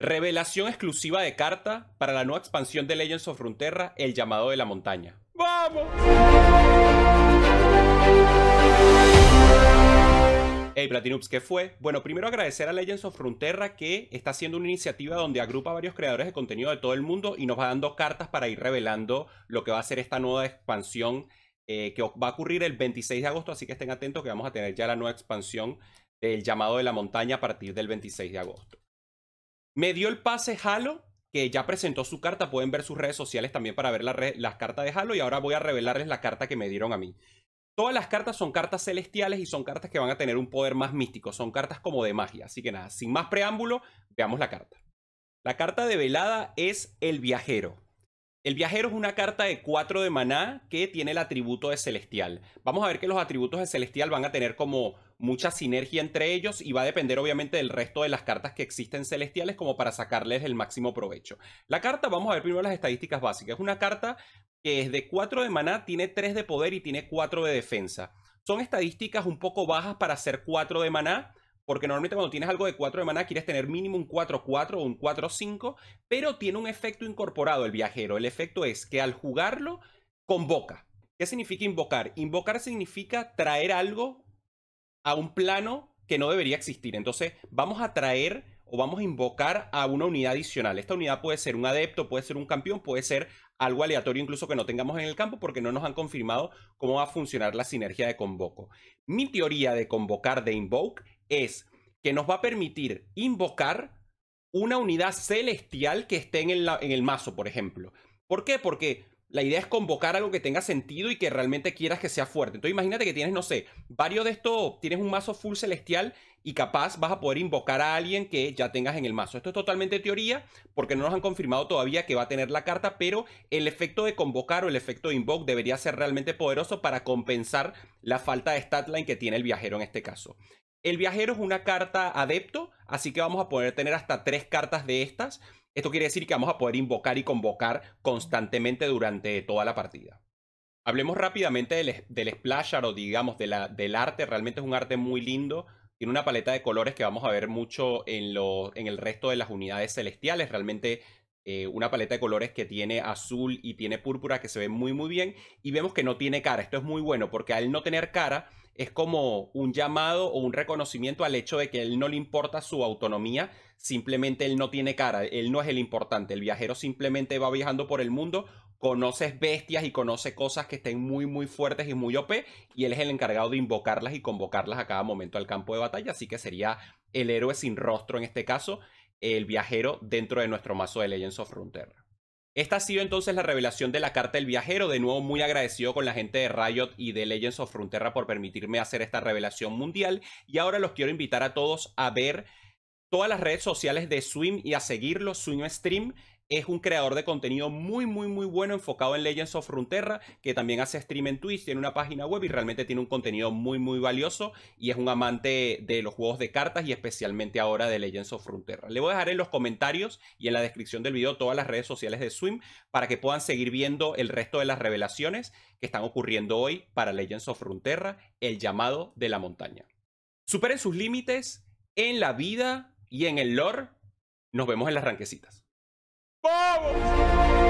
Revelación exclusiva de carta para la nueva expansión de Legends of Runeterra, El llamado de la montaña. ¡Vamos! Hey Platinups, ¿qué fue? Bueno, primero agradecer a Legends of Runeterra que está haciendo una iniciativa donde agrupa varios creadores de contenido de todo el mundo y nos va dando cartas para ir revelando lo que va a ser esta nueva expansión eh, que va a ocurrir el 26 de agosto, así que estén atentos que vamos a tener ya la nueva expansión del llamado de la montaña a partir del 26 de agosto. Me dio el pase Halo, que ya presentó su carta. Pueden ver sus redes sociales también para ver las cartas de Halo. Y ahora voy a revelarles la carta que me dieron a mí. Todas las cartas son cartas celestiales y son cartas que van a tener un poder más místico. Son cartas como de magia. Así que nada, sin más preámbulo, veamos la carta. La carta de velada es el viajero. El viajero es una carta de 4 de maná que tiene el atributo de celestial. Vamos a ver que los atributos de celestial van a tener como mucha sinergia entre ellos y va a depender obviamente del resto de las cartas que existen celestiales como para sacarles el máximo provecho. La carta, vamos a ver primero las estadísticas básicas. Es una carta que es de 4 de maná, tiene 3 de poder y tiene 4 de defensa. Son estadísticas un poco bajas para hacer 4 de maná, porque normalmente cuando tienes algo de 4 de maná quieres tener mínimo un 4-4 o un 4-5, pero tiene un efecto incorporado el viajero. El efecto es que al jugarlo, convoca. ¿Qué significa invocar? Invocar significa traer algo a un plano que no debería existir. Entonces, vamos a traer o vamos a invocar a una unidad adicional. Esta unidad puede ser un adepto, puede ser un campeón, puede ser algo aleatorio incluso que no tengamos en el campo porque no nos han confirmado cómo va a funcionar la sinergia de convoco. Mi teoría de convocar de invoke es que nos va a permitir invocar una unidad celestial que esté en el, en el mazo, por ejemplo. ¿Por qué? Porque la idea es convocar algo que tenga sentido y que realmente quieras que sea fuerte. Entonces imagínate que tienes, no sé, varios de estos, tienes un mazo full celestial y capaz vas a poder invocar a alguien que ya tengas en el mazo. Esto es totalmente teoría porque no nos han confirmado todavía que va a tener la carta, pero el efecto de convocar o el efecto de invoke debería ser realmente poderoso para compensar la falta de statline que tiene el viajero en este caso. El viajero es una carta adepto, así que vamos a poder tener hasta tres cartas de estas. Esto quiere decir que vamos a poder invocar y convocar constantemente durante toda la partida. Hablemos rápidamente del, splash o digamos de la, del arte. Realmente es un arte muy lindo. Tiene una paleta de colores que vamos a ver mucho en, el resto de las unidades celestiales. Realmente eh, una paleta de colores que tiene azul y tiene púrpura que se ve muy muy bien. Y vemos que no tiene cara. Esto es muy bueno porque al no tener cara es como un llamado o un reconocimiento al hecho de que él no le importa su autonomía, simplemente él no tiene cara, él no es el importante, el viajero simplemente va viajando por el mundo, conoce bestias y conoce cosas que estén muy muy fuertes y muy OP y él es el encargado de invocarlas y convocarlas a cada momento al campo de batalla, así que sería el héroe sin rostro en este caso, el viajero dentro de nuestro mazo de Legends of Runeterra. Esta ha sido entonces la revelación de la carta del viajero. De nuevo, muy agradecido con la gente de Riot y de Legends of Frontera por permitirme hacer esta revelación mundial. Y ahora los quiero invitar a todos a ver todas las redes sociales de Swim y a seguirlo, Swim Stream es un creador de contenido muy, muy, muy bueno enfocado en Legends of Runeterra, que también hace stream en Twitch, tiene una página web y realmente tiene un contenido muy, muy valioso y es un amante de los juegos de cartas y especialmente ahora de Legends of Runeterra. Le voy a dejar en los comentarios y en la descripción del video todas las redes sociales de Swim para que puedan seguir viendo el resto de las revelaciones que están ocurriendo hoy para Legends of Runeterra, el llamado de la montaña. Superen sus límites en la vida y en el lore. Nos vemos en las ranquecitas. palmas!